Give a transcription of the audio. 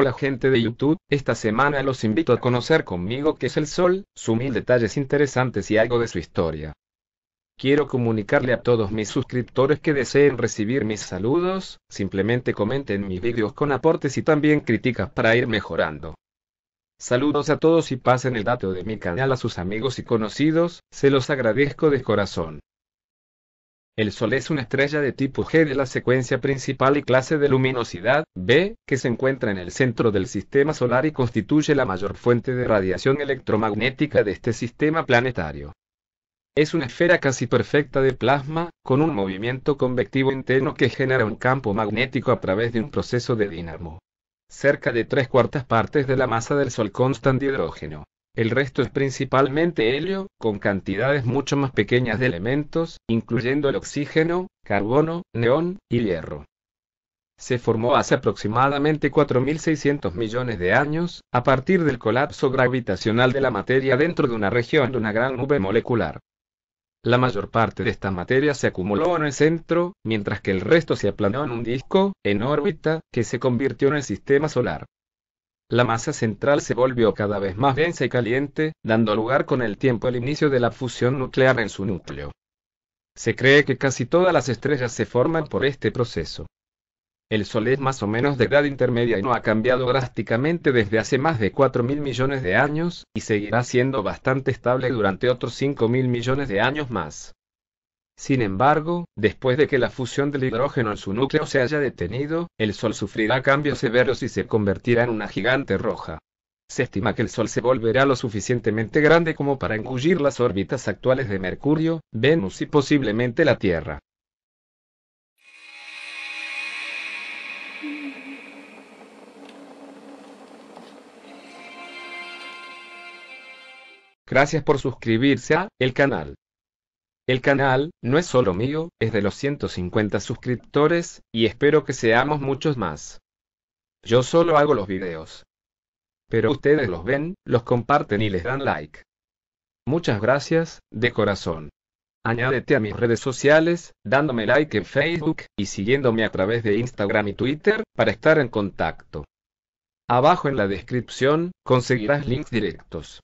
Hola gente de YouTube, esta semana los invito a conocer conmigo qué es el Sol, su mil detalles interesantes y algo de su historia. Quiero comunicarle a todos mis suscriptores que deseen recibir mis saludos, simplemente comenten mis vídeos con aportes y también críticas para ir mejorando. Saludos a todos y pasen el dato de mi canal a sus amigos y conocidos, se los agradezco de corazón. El Sol es una estrella de tipo G de la secuencia principal y clase de luminosidad, B, que se encuentra en el centro del sistema solar y constituye la mayor fuente de radiación electromagnética de este sistema planetario. Es una esfera casi perfecta de plasma, con un movimiento convectivo interno que genera un campo magnético a través de un proceso de dinamo. Cerca de tres cuartas partes de la masa del Sol constan de hidrógeno. El resto es principalmente helio, con cantidades mucho más pequeñas de elementos, incluyendo el oxígeno, carbono, neón y hierro. Se formó hace aproximadamente 4.600 millones de años, a partir del colapso gravitacional de la materia dentro de una región de una gran nube molecular. La mayor parte de esta materia se acumuló en el centro, mientras que el resto se aplanó en un disco, en órbita, que se convirtió en el sistema solar. La masa central se volvió cada vez más densa y caliente, dando lugar con el tiempo al inicio de la fusión nuclear en su núcleo. Se cree que casi todas las estrellas se forman por este proceso. El Sol es más o menos de edad intermedia y no ha cambiado drásticamente desde hace más de 4.000 millones de años, y seguirá siendo bastante estable durante otros 5.000 millones de años más. Sin embargo, después de que la fusión del hidrógeno en su núcleo se haya detenido, el Sol sufrirá cambios severos y se convertirá en una gigante roja. Se estima que el Sol se volverá lo suficientemente grande como para engullir las órbitas actuales de Mercurio, Venus y posiblemente la Tierra. Gracias por suscribirse a el canal. El canal, no es solo mío, es de los 150 suscriptores, y espero que seamos muchos más. Yo solo hago los videos. Pero ustedes los ven, los comparten y les dan like. Muchas gracias, de corazón. Añádete a mis redes sociales, dándome like en Facebook y siguiéndome a través de Instagram y Twitter para estar en contacto. Abajo en la descripción conseguirás links directos.